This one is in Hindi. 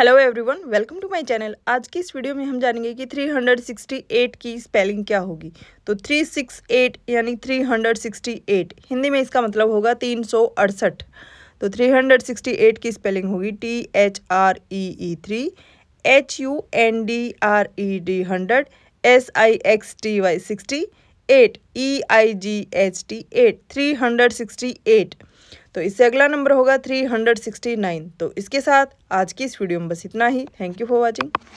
hello everyone welcome to my channel आज की इस वीडियो में हम जानेंगे कि 368 की स्पेलिंग क्या होगी तो 368 यानी 368 हिंदी में इसका मतलब होगा तीन तो 368 की स्पेलिंग होगी T H R E E three H U N D R E D hundred S I X T Y sixty eight E I G H T eight three hundred sixty eight तो इससे अगला नंबर होगा थ्री हंड्रेड सिक्सटी नाइन तो इसके साथ आज की इस वीडियो में बस इतना ही थैंक यू फॉर वॉचिंग